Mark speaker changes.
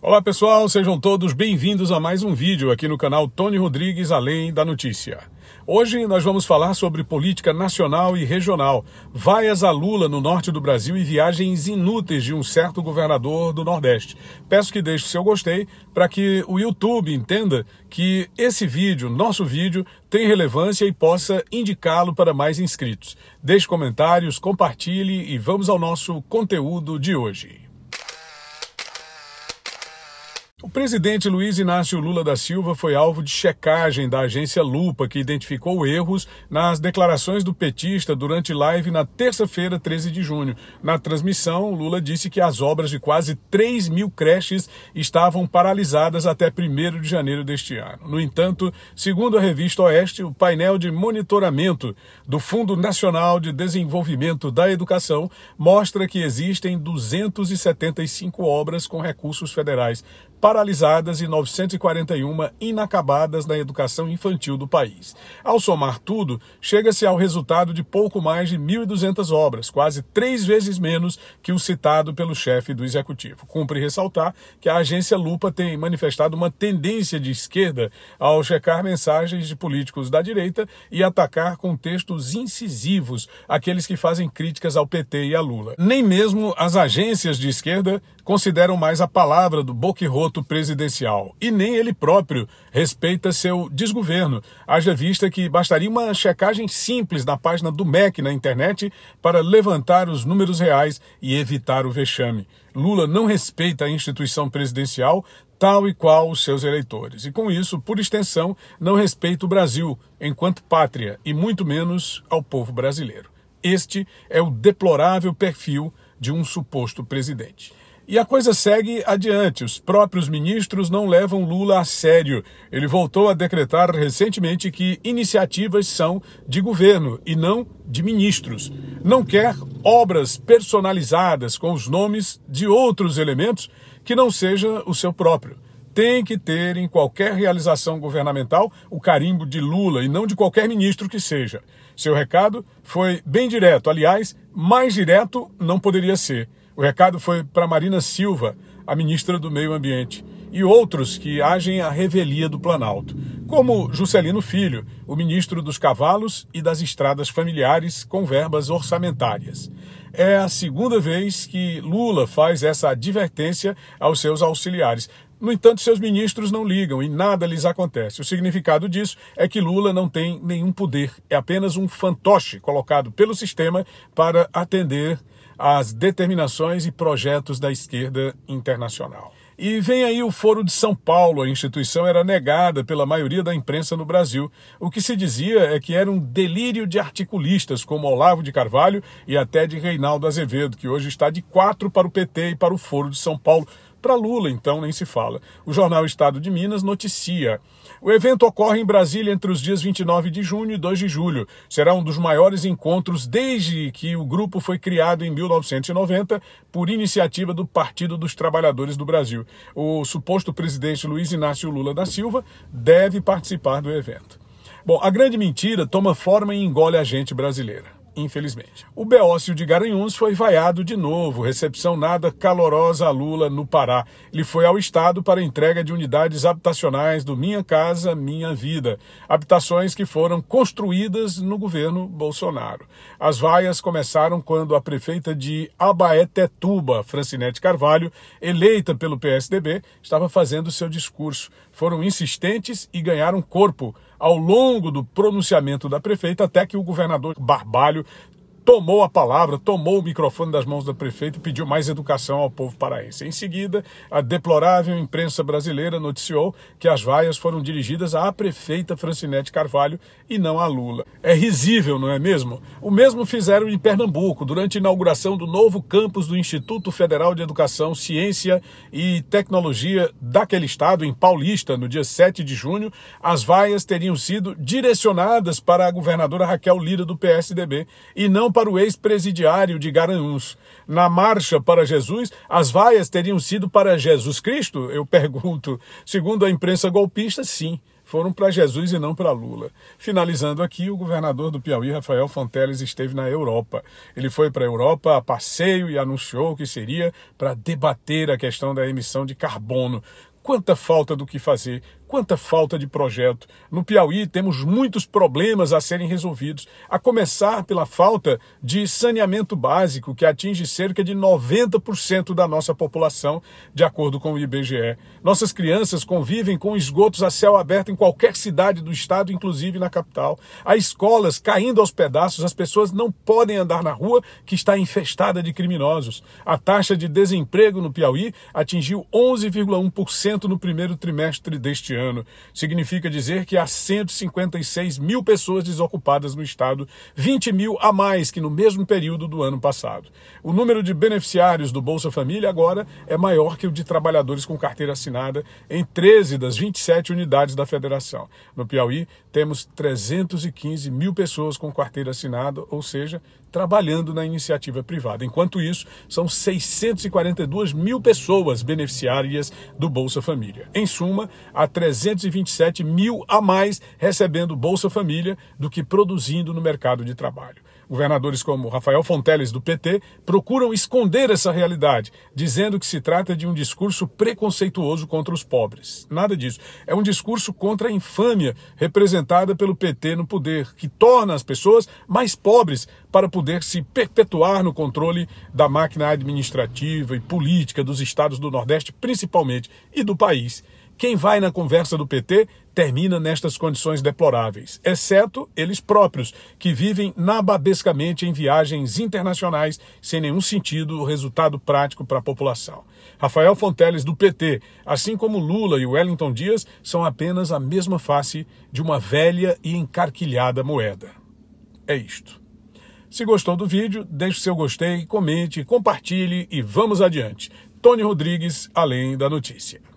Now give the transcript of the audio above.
Speaker 1: Olá pessoal, sejam todos bem-vindos a mais um vídeo aqui no canal Tony Rodrigues Além da Notícia. Hoje nós vamos falar sobre política nacional e regional, vaias a Lula no norte do Brasil e viagens inúteis de um certo governador do Nordeste. Peço que deixe seu gostei para que o YouTube entenda que esse vídeo, nosso vídeo, tem relevância e possa indicá-lo para mais inscritos. Deixe comentários, compartilhe e vamos ao nosso conteúdo de hoje. presidente Luiz Inácio Lula da Silva foi alvo de checagem da agência Lupa, que identificou erros nas declarações do petista durante live na terça-feira, 13 de junho. Na transmissão, Lula disse que as obras de quase 3 mil creches estavam paralisadas até 1 de janeiro deste ano. No entanto, segundo a revista Oeste, o painel de monitoramento do Fundo Nacional de Desenvolvimento da Educação mostra que existem 275 obras com recursos federais paralisadas e 941 inacabadas na educação infantil do país. Ao somar tudo, chega-se ao resultado de pouco mais de 1.200 obras, quase três vezes menos que o citado pelo chefe do executivo. Cumpre ressaltar que a agência Lupa tem manifestado uma tendência de esquerda ao checar mensagens de políticos da direita e atacar com textos incisivos aqueles que fazem críticas ao PT e a Lula. Nem mesmo as agências de esquerda consideram mais a palavra do boquirroto presidencial e nem ele próprio respeita seu desgoverno. Haja vista que bastaria uma checagem simples na página do MEC na internet para levantar os números reais e evitar o vexame. Lula não respeita a instituição presidencial tal e qual os seus eleitores. E com isso, por extensão, não respeita o Brasil enquanto pátria e muito menos ao povo brasileiro. Este é o deplorável perfil de um suposto presidente. E a coisa segue adiante. Os próprios ministros não levam Lula a sério. Ele voltou a decretar recentemente que iniciativas são de governo e não de ministros. Não quer obras personalizadas com os nomes de outros elementos que não seja o seu próprio. Tem que ter em qualquer realização governamental o carimbo de Lula e não de qualquer ministro que seja. Seu recado foi bem direto, aliás, mais direto não poderia ser o recado foi para Marina Silva, a ministra do Meio Ambiente, e outros que agem à revelia do Planalto, como Juscelino Filho, o ministro dos Cavalos e das Estradas Familiares, com verbas orçamentárias. É a segunda vez que Lula faz essa advertência aos seus auxiliares. No entanto, seus ministros não ligam e nada lhes acontece. O significado disso é que Lula não tem nenhum poder, é apenas um fantoche colocado pelo sistema para atender às determinações e projetos da esquerda internacional. E vem aí o Foro de São Paulo. A instituição era negada pela maioria da imprensa no Brasil. O que se dizia é que era um delírio de articulistas, como Olavo de Carvalho e até de Reinaldo Azevedo, que hoje está de quatro para o PT e para o Foro de São Paulo, para Lula, então, nem se fala. O jornal Estado de Minas noticia. O evento ocorre em Brasília entre os dias 29 de junho e 2 de julho. Será um dos maiores encontros desde que o grupo foi criado em 1990 por iniciativa do Partido dos Trabalhadores do Brasil. O suposto presidente Luiz Inácio Lula da Silva deve participar do evento. Bom, a grande mentira toma forma e engole a gente brasileira infelizmente. O Beócio de Garanhuns foi vaiado de novo, recepção nada calorosa a Lula no Pará. Ele foi ao Estado para entrega de unidades habitacionais do Minha Casa Minha Vida, habitações que foram construídas no governo Bolsonaro. As vaias começaram quando a prefeita de Abaetetuba, Francinete Carvalho, eleita pelo PSDB, estava fazendo seu discurso. Foram insistentes e ganharam corpo ao longo do pronunciamento da prefeita, até que o governador Barbalho tomou a palavra, tomou o microfone das mãos da prefeita e pediu mais educação ao povo paraense. Em seguida, a deplorável imprensa brasileira noticiou que as vaias foram dirigidas à prefeita Francinete Carvalho e não a Lula. É risível, não é mesmo? O mesmo fizeram em Pernambuco, durante a inauguração do novo campus do Instituto Federal de Educação, Ciência e Tecnologia daquele estado, em Paulista, no dia 7 de junho, as vaias teriam sido direcionadas para a governadora Raquel Lira do PSDB e não para para o ex-presidiário de Garanhuns. Na marcha para Jesus, as vaias teriam sido para Jesus Cristo? Eu pergunto. Segundo a imprensa golpista, sim foram para Jesus e não para Lula. Finalizando aqui, o governador do Piauí, Rafael Fonteles, esteve na Europa. Ele foi para a Europa a passeio e anunciou que seria para debater a questão da emissão de carbono. Quanta falta do que fazer, Quanta falta de projeto. No Piauí temos muitos problemas a serem resolvidos, a começar pela falta de saneamento básico, que atinge cerca de 90% da nossa população, de acordo com o IBGE. Nossas crianças convivem com esgotos a céu aberto em qualquer cidade do estado, inclusive na capital. Há escolas caindo aos pedaços, as pessoas não podem andar na rua que está infestada de criminosos. A taxa de desemprego no Piauí atingiu 11,1% no primeiro trimestre deste ano ano. Significa dizer que há 156 mil pessoas desocupadas no estado, 20 mil a mais que no mesmo período do ano passado. O número de beneficiários do Bolsa Família agora é maior que o de trabalhadores com carteira assinada em 13 das 27 unidades da federação. No Piauí, temos 315 mil pessoas com carteira assinada, ou seja, trabalhando na iniciativa privada. Enquanto isso, são 642 mil pessoas beneficiárias do Bolsa Família. Em suma, há 327 mil a mais recebendo Bolsa Família do que produzindo no mercado de trabalho. Governadores como Rafael Fonteles, do PT, procuram esconder essa realidade, dizendo que se trata de um discurso preconceituoso contra os pobres. Nada disso. É um discurso contra a infâmia representada pelo PT no poder, que torna as pessoas mais pobres para poder se perpetuar no controle da máquina administrativa e política dos estados do Nordeste, principalmente, e do país. Quem vai na conversa do PT termina nestas condições deploráveis, exceto eles próprios, que vivem nababescamente em viagens internacionais sem nenhum sentido ou resultado prático para a população. Rafael Fonteles, do PT, assim como Lula e Wellington Dias, são apenas a mesma face de uma velha e encarquilhada moeda. É isto. Se gostou do vídeo, deixe seu gostei, comente, compartilhe e vamos adiante. Tony Rodrigues, além da notícia.